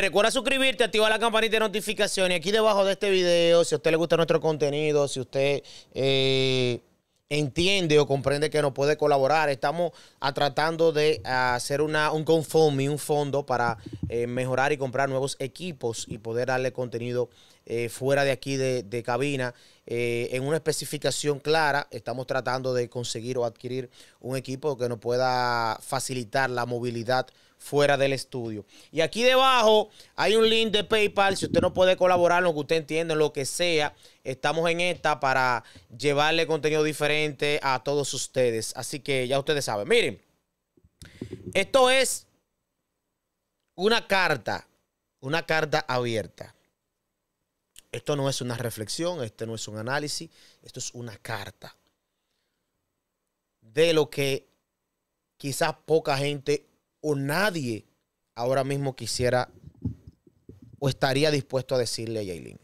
recuerda suscribirte, activar la campanita de notificaciones. Aquí debajo de este video, si a usted le gusta nuestro contenido, si usted eh, entiende o comprende que nos puede colaborar, estamos ah, tratando de ah, hacer un un y un fondo para eh, mejorar y comprar nuevos equipos y poder darle contenido eh, fuera de aquí de, cabina. en una especificación clara, estamos tratando de conseguir o adquirir un equipo que nos pueda facilitar la movilidad fuera del estudio. Y aquí debajo hay un link de PayPal. Si usted no puede colaborar, lo que usted entiende, lo que sea, estamos en esta para llevarle contenido diferente a todos ustedes. Así que ya ustedes saben. Miren, esto es una carta, una carta abierta. Esto no es una reflexión, esto no es un análisis, esto es una carta de lo que quizás poca gente o nadie ahora mismo quisiera o estaría dispuesto a decirle a Yailin.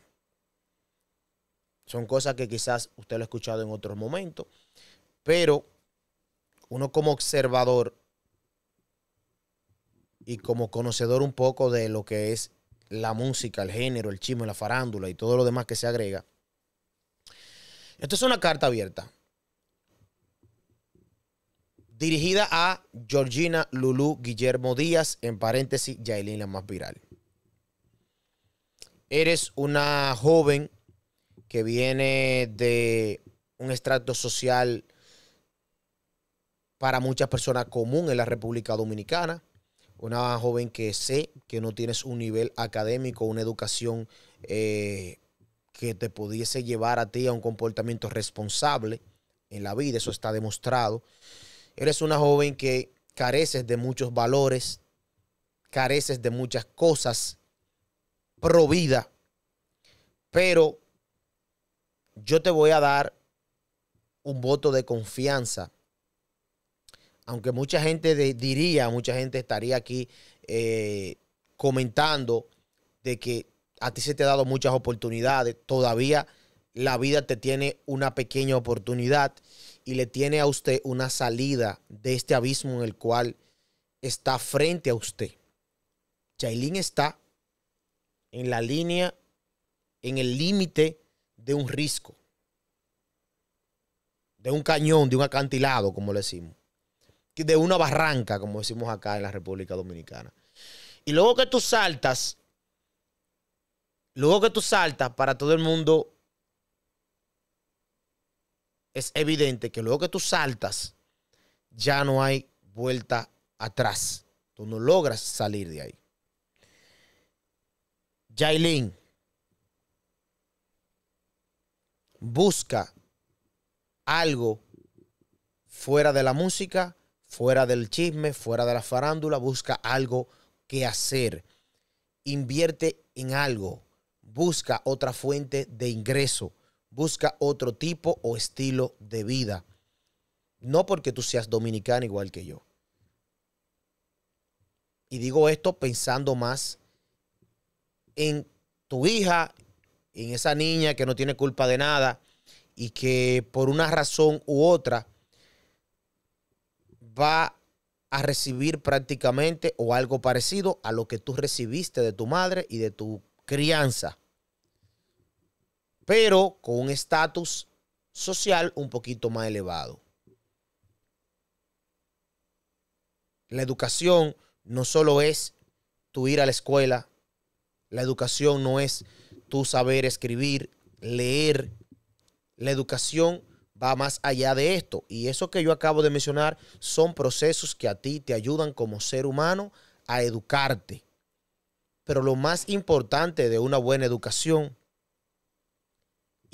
Son cosas que quizás usted lo ha escuchado en otros momentos, pero uno como observador y como conocedor un poco de lo que es la música, el género, el chisme, la farándula y todo lo demás que se agrega. Esto es una carta abierta dirigida a Georgina Lulú Guillermo Díaz, en paréntesis, Yailina más viral. Eres una joven que viene de un estrato social para muchas personas común en la República Dominicana. Una joven que sé que no tienes un nivel académico, una educación eh, que te pudiese llevar a ti a un comportamiento responsable en la vida, eso está demostrado. Eres una joven que careces de muchos valores, careces de muchas cosas, provida. vida. Pero yo te voy a dar un voto de confianza. Aunque mucha gente diría, mucha gente estaría aquí eh, comentando de que a ti se te ha dado muchas oportunidades. Todavía la vida te tiene una pequeña oportunidad y le tiene a usted una salida de este abismo en el cual está frente a usted. Chailín está en la línea, en el límite de un risco, de un cañón, de un acantilado, como le decimos, de una barranca, como decimos acá en la República Dominicana. Y luego que tú saltas, luego que tú saltas, para todo el mundo es evidente que luego que tú saltas, ya no hay vuelta atrás. Tú no logras salir de ahí. Jailin, busca algo fuera de la música, fuera del chisme, fuera de la farándula, busca algo que hacer. Invierte en algo, busca otra fuente de ingreso busca otro tipo o estilo de vida. No porque tú seas dominicano igual que yo. Y digo esto pensando más en tu hija, en esa niña que no tiene culpa de nada y que por una razón u otra va a recibir prácticamente o algo parecido a lo que tú recibiste de tu madre y de tu crianza pero con un estatus social un poquito más elevado. La educación no solo es tu ir a la escuela, la educación no es tu saber escribir, leer. La educación va más allá de esto. Y eso que yo acabo de mencionar son procesos que a ti te ayudan como ser humano a educarte. Pero lo más importante de una buena educación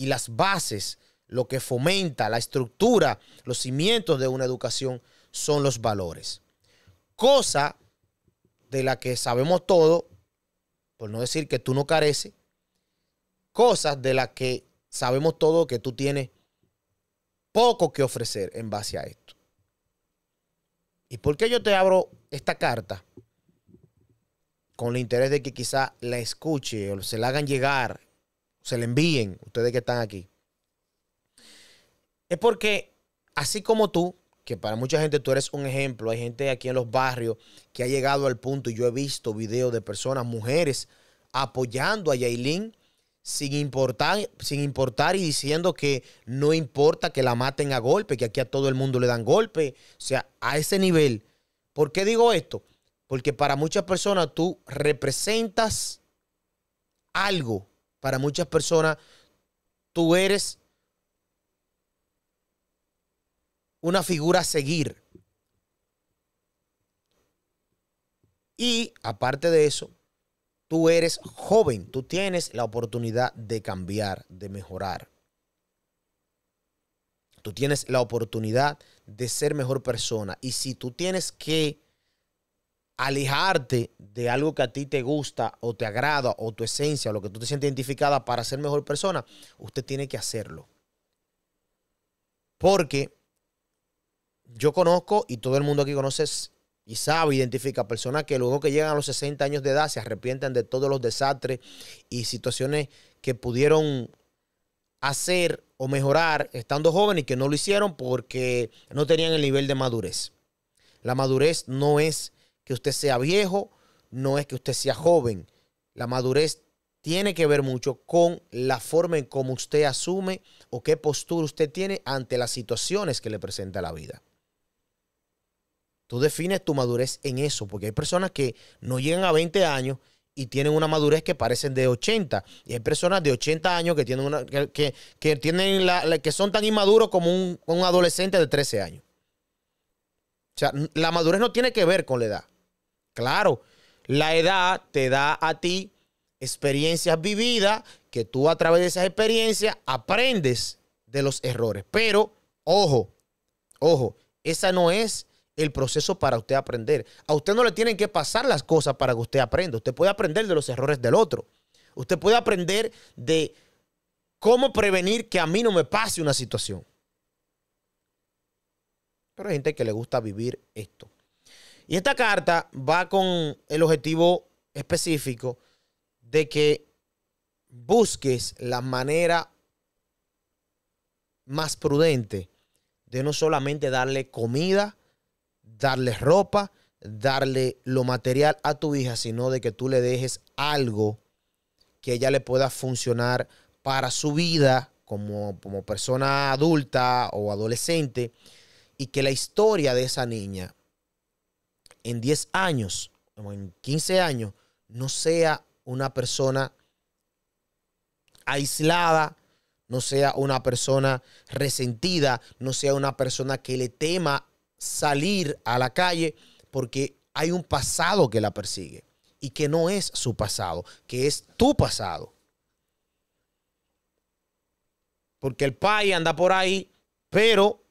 y las bases, lo que fomenta la estructura, los cimientos de una educación son los valores. Cosa de la que sabemos todo, por no decir que tú no careces, cosas de las que sabemos todo que tú tienes poco que ofrecer en base a esto. ¿Y por qué yo te abro esta carta? Con el interés de que quizá la escuche o se la hagan llegar se le envíen, ustedes que están aquí, es porque así como tú, que para mucha gente tú eres un ejemplo, hay gente aquí en los barrios que ha llegado al punto, y yo he visto videos de personas, mujeres, apoyando a Yailin sin importar, sin importar y diciendo que no importa que la maten a golpe, que aquí a todo el mundo le dan golpe, o sea, a ese nivel. ¿Por qué digo esto? Porque para muchas personas tú representas algo para muchas personas, tú eres una figura a seguir. Y aparte de eso, tú eres joven, tú tienes la oportunidad de cambiar, de mejorar. Tú tienes la oportunidad de ser mejor persona. Y si tú tienes que alejarte de algo que a ti te gusta o te agrada o tu esencia o lo que tú te sientes identificada para ser mejor persona, usted tiene que hacerlo. Porque yo conozco y todo el mundo aquí conoce y sabe, identifica personas que luego que llegan a los 60 años de edad se arrepienten de todos los desastres y situaciones que pudieron hacer o mejorar estando jóvenes y que no lo hicieron porque no tenían el nivel de madurez. La madurez no es que usted sea viejo, no es que usted sea joven. La madurez tiene que ver mucho con la forma en cómo usted asume o qué postura usted tiene ante las situaciones que le presenta la vida. Tú defines tu madurez en eso, porque hay personas que no llegan a 20 años y tienen una madurez que parecen de 80. Y hay personas de 80 años que tienen una, que, tienen la, que son tan inmaduros como un, un adolescente de 13 años. O sea, la madurez no tiene que ver con la edad. Claro, la edad te da a ti experiencias vividas que tú a través de esas experiencias aprendes de los errores. Pero, ojo, ojo, esa no es el proceso para usted aprender. A usted no le tienen que pasar las cosas para que usted aprenda. Usted puede aprender de los errores del otro. Usted puede aprender de cómo prevenir que a mí no me pase una situación. Pero hay gente que le gusta vivir esto. Y esta carta va con el objetivo específico de que busques la manera más prudente de no solamente darle comida, darle ropa, darle lo material a tu hija, sino de que tú le dejes algo que ella le pueda funcionar para su vida como, como persona adulta o adolescente y que la historia de esa niña en 10 años en 15 años no sea una persona aislada, no sea una persona resentida, no sea una persona que le tema salir a la calle porque hay un pasado que la persigue y que no es su pasado, que es tu pasado. Porque el Pai anda por ahí, pero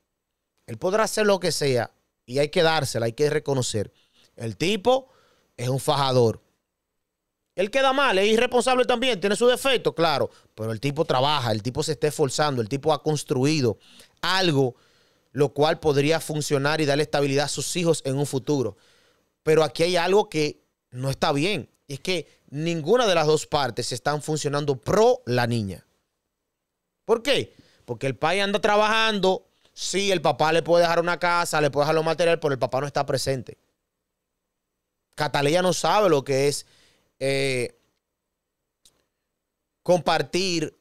él podrá hacer lo que sea y hay que dársela, hay que reconocer el tipo es un fajador. Él queda mal, es irresponsable también, tiene su defecto, claro, pero el tipo trabaja, el tipo se está esforzando, el tipo ha construido algo lo cual podría funcionar y darle estabilidad a sus hijos en un futuro. Pero aquí hay algo que no está bien, y es que ninguna de las dos partes están funcionando pro la niña. ¿Por qué? Porque el padre anda trabajando, sí, el papá le puede dejar una casa, le puede dejar los material, pero el papá no está presente. Cataleya no sabe lo que es eh, compartir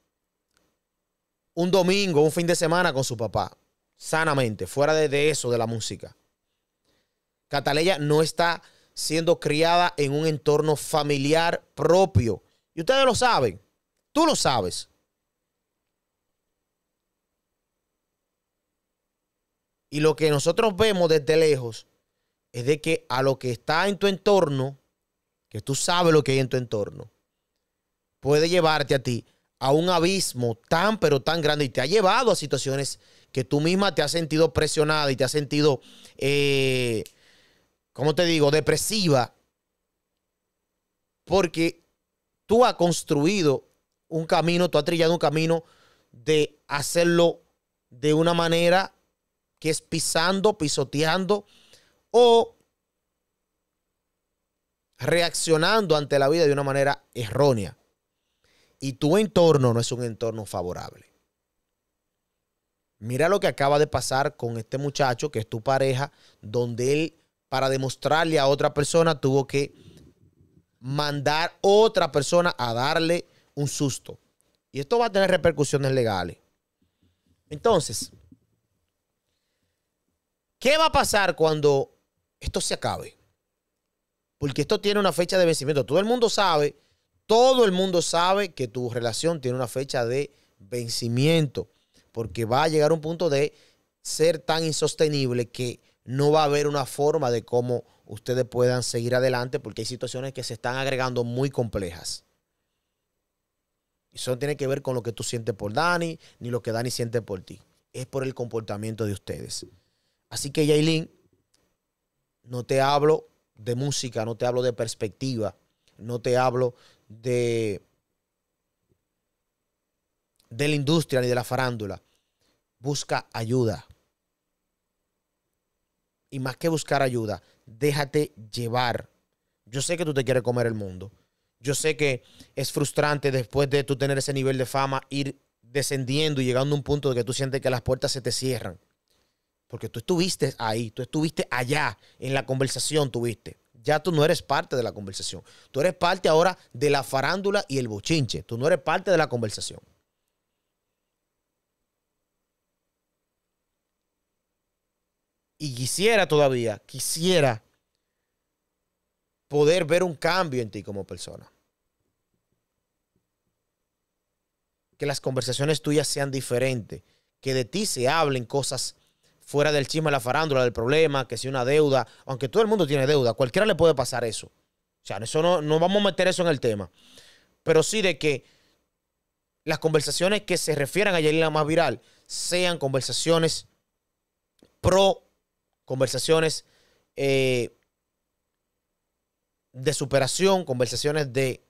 un domingo, un fin de semana con su papá, sanamente, fuera de, de eso, de la música. Cataleya no está siendo criada en un entorno familiar propio. Y ustedes lo saben, tú lo sabes. Y lo que nosotros vemos desde lejos es de que a lo que está en tu entorno, que tú sabes lo que hay en tu entorno, puede llevarte a ti a un abismo tan pero tan grande y te ha llevado a situaciones que tú misma te has sentido presionada y te has sentido, eh, ¿cómo te digo?, depresiva, porque tú has construido un camino, tú has trillado un camino de hacerlo de una manera que es pisando, pisoteando, o reaccionando ante la vida de una manera errónea. Y tu entorno no es un entorno favorable. Mira lo que acaba de pasar con este muchacho que es tu pareja, donde él, para demostrarle a otra persona, tuvo que mandar otra persona a darle un susto. Y esto va a tener repercusiones legales. Entonces, ¿qué va a pasar cuando esto se acabe. Porque esto tiene una fecha de vencimiento. Todo el mundo sabe, todo el mundo sabe que tu relación tiene una fecha de vencimiento. Porque va a llegar un punto de ser tan insostenible que no va a haber una forma de cómo ustedes puedan seguir adelante porque hay situaciones que se están agregando muy complejas. Eso no tiene que ver con lo que tú sientes por Dani, ni lo que Dani siente por ti. Es por el comportamiento de ustedes. Así que, Yailin, no te hablo de música, no te hablo de perspectiva, no te hablo de, de la industria ni de la farándula. Busca ayuda. Y más que buscar ayuda, déjate llevar. Yo sé que tú te quieres comer el mundo. Yo sé que es frustrante después de tú tener ese nivel de fama ir descendiendo y llegando a un punto de que tú sientes que las puertas se te cierran. Porque tú estuviste ahí, tú estuviste allá, en la conversación tuviste. Ya tú no eres parte de la conversación. Tú eres parte ahora de la farándula y el bochinche. Tú no eres parte de la conversación. Y quisiera todavía, quisiera poder ver un cambio en ti como persona. Que las conversaciones tuyas sean diferentes, que de ti se hablen cosas fuera del chisme, la farándula, del problema, que si una deuda, aunque todo el mundo tiene deuda, cualquiera le puede pasar eso. O sea, eso no, vamos a meter eso en el tema. Pero sí de que las conversaciones que se refieran a Yelena más viral sean conversaciones pro, conversaciones eh, de superación, conversaciones de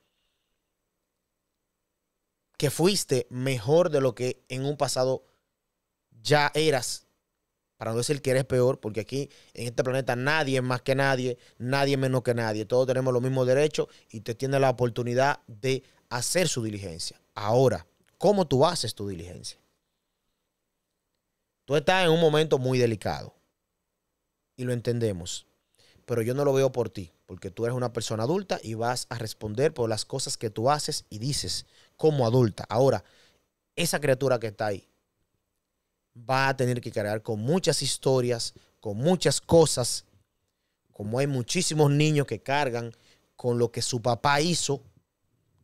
que fuiste mejor de lo que en un pasado ya eras para no decir que eres peor, porque aquí en este planeta nadie es más que nadie, nadie menos que nadie. Todos tenemos los mismos derechos y te tiene la oportunidad de hacer su diligencia. Ahora, ¿cómo tú haces tu diligencia? Tú estás en un momento muy delicado y lo entendemos, pero yo no lo veo por ti, porque tú eres una persona adulta y vas a responder por las cosas que tú haces y dices como adulta. Ahora, esa criatura que está ahí, va a tener que cargar con muchas historias, con muchas cosas, como hay muchísimos niños que cargan con lo que su papá hizo,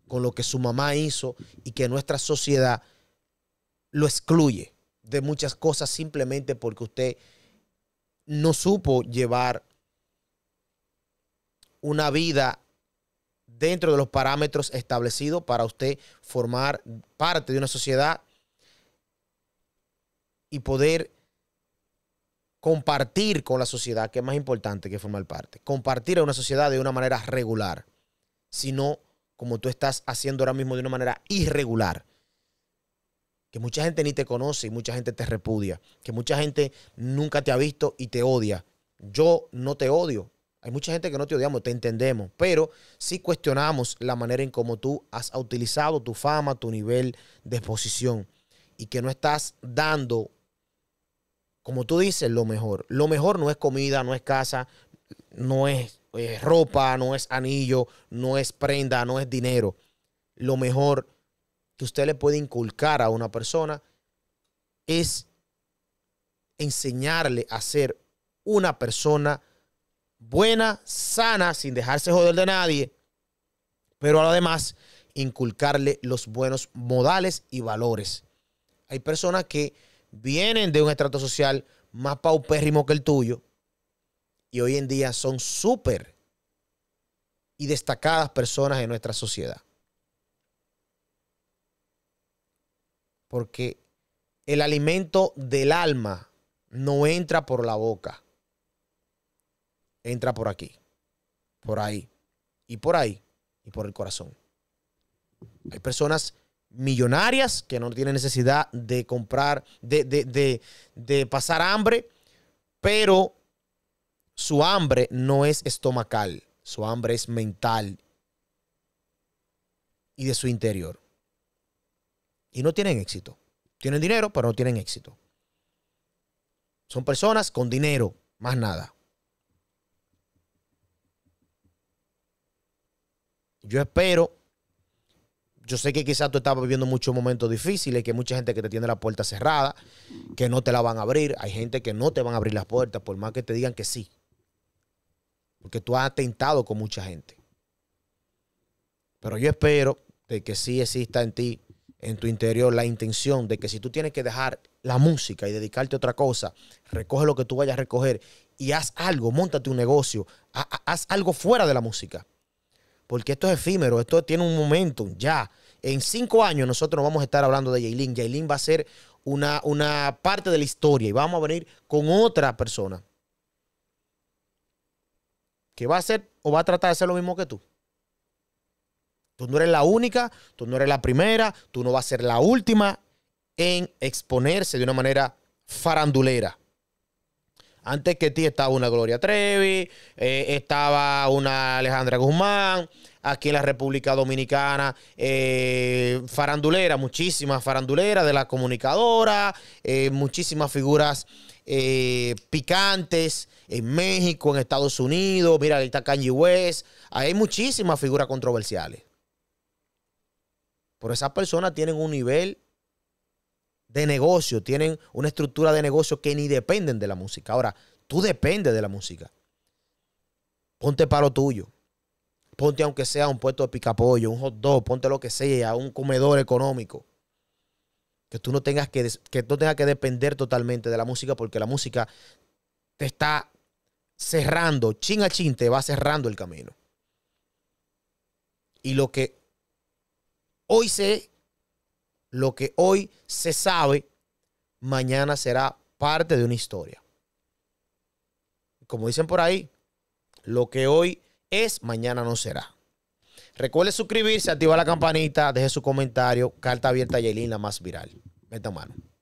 con lo que su mamá hizo y que nuestra sociedad lo excluye de muchas cosas simplemente porque usted no supo llevar una vida dentro de los parámetros establecidos para usted formar parte de una sociedad y poder compartir con la sociedad, que es más importante que formar parte. Compartir a una sociedad de una manera regular, sino como tú estás haciendo ahora mismo de una manera irregular. Que mucha gente ni te conoce y mucha gente te repudia. Que mucha gente nunca te ha visto y te odia. Yo no te odio. Hay mucha gente que no te odiamos, te entendemos. Pero sí cuestionamos la manera en cómo tú has utilizado tu fama, tu nivel de exposición. Y que no estás dando como tú dices, lo mejor. Lo mejor no es comida, no es casa, no es, eh, ropa, no es anillo, no es prenda, no es dinero. Lo mejor que usted le puede inculcar a una persona es enseñarle a ser una persona buena, sana, sin dejarse joder de nadie, pero además inculcarle los buenos modales y valores. Hay personas que vienen de un estrato social más paupérrimo que el tuyo y hoy en día son súper y destacadas personas en nuestra sociedad. Porque el alimento del alma no entra por la boca, entra por aquí, por ahí, y por ahí, y por el corazón. Hay personas millonarias que no tienen necesidad de comprar, de, de pasar hambre, pero su hambre no es estomacal, su hambre es mental y de su interior. Y no tienen éxito. Tienen dinero, pero no tienen éxito. Son personas con dinero, más nada. Yo espero yo sé que quizás tú estás viviendo muchos momentos difíciles, que hay mucha gente que te tiene la puerta cerrada, que no te la van a abrir. Hay gente que no te van a abrir las puertas, por más que te digan que sí. Porque tú has atentado con mucha gente. Pero yo espero de que sí exista en ti, en tu interior, la intención de que si tú tienes que dejar la música y dedicarte a otra cosa, recoge lo que tú vayas a recoger y haz algo, montate un negocio, haz algo fuera de la música porque esto es efímero, esto tiene un momento ya. En cinco años nosotros vamos a estar hablando de Jailin. Jailin va a ser una, una parte de la historia y vamos a venir con otra persona que va a hacer o va a tratar de hacer lo mismo que tú. Tú no eres la única, tú no eres la primera, tú no vas a ser la última en exponerse de una manera farandulera. Antes que ti estaba una Gloria Trevi, eh, estaba una Alejandra Guzmán, aquí en la República Dominicana, eh, farandulera, muchísimas faranduleras de la comunicadora, eh, muchísimas figuras picantes en México, en Estados Unidos, mira, ahí está Kanye West, hay muchísimas figuras controversiales. Pero esas personas tienen un nivel de negocio, tienen una estructura de negocio que ni dependen de la música. Ahora, tú dependes de la música. Ponte lo tuyo. Ponte aunque sea un puesto de picapollo, un hot dog, ponte lo que sea, un comedor económico. Que tú no tengas que, que, tengas que depender totalmente de la música porque la música te está cerrando, chin a chin te va cerrando el camino. Y lo que hoy sé lo que hoy se sabe, mañana será parte de una historia. Como dicen por ahí, lo que hoy es, mañana no será. Recuerde suscribirse, activar la campanita, deje su comentario. Carta abierta a link la más viral. a mano.